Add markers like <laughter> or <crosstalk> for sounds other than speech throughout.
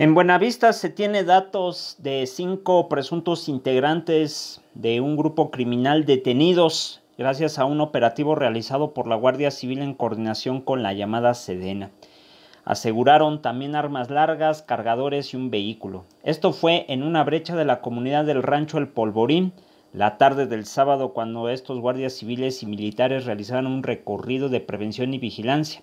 En Buenavista se tiene datos de cinco presuntos integrantes de un grupo criminal detenidos gracias a un operativo realizado por la Guardia Civil en coordinación con la llamada Sedena. Aseguraron también armas largas, cargadores y un vehículo. Esto fue en una brecha de la comunidad del rancho El Polvorín la tarde del sábado cuando estos guardias civiles y militares realizaron un recorrido de prevención y vigilancia.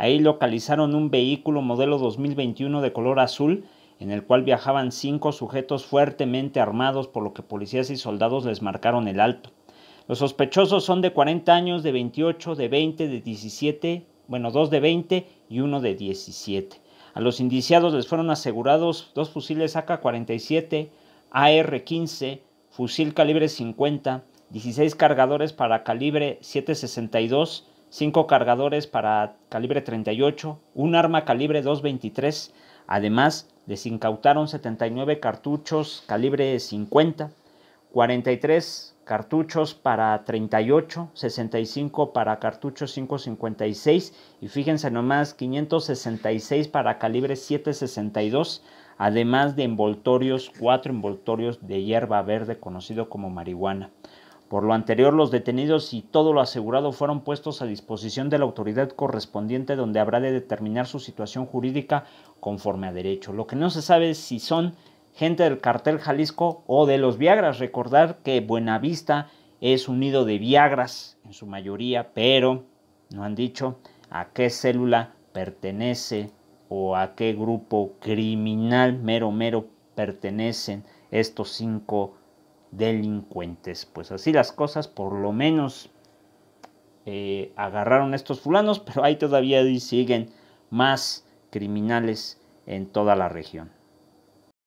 Ahí localizaron un vehículo modelo 2021 de color azul en el cual viajaban cinco sujetos fuertemente armados por lo que policías y soldados les marcaron el alto. Los sospechosos son de 40 años, de 28, de 20, de 17, bueno, dos de 20 y uno de 17. A los indiciados les fueron asegurados dos fusiles AK-47, AR-15, fusil calibre 50, 16 cargadores para calibre 762, 5 cargadores para calibre 38, un arma calibre 223, además desincautaron incautaron 79 cartuchos calibre 50, 43 cartuchos para 38, 65 para cartuchos 556 y fíjense nomás 566 para calibre 762, además de envoltorios, cuatro envoltorios de hierba verde conocido como marihuana. Por lo anterior, los detenidos y todo lo asegurado fueron puestos a disposición de la autoridad correspondiente donde habrá de determinar su situación jurídica conforme a derecho. Lo que no se sabe es si son gente del cartel Jalisco o de los Viagras. Recordar que Buenavista es un nido de Viagras en su mayoría, pero no han dicho a qué célula pertenece o a qué grupo criminal mero mero pertenecen estos cinco delincuentes. Pues así las cosas, por lo menos eh, agarraron a estos fulanos, <laughs> pero ahí todavía siguen más criminales en toda la región.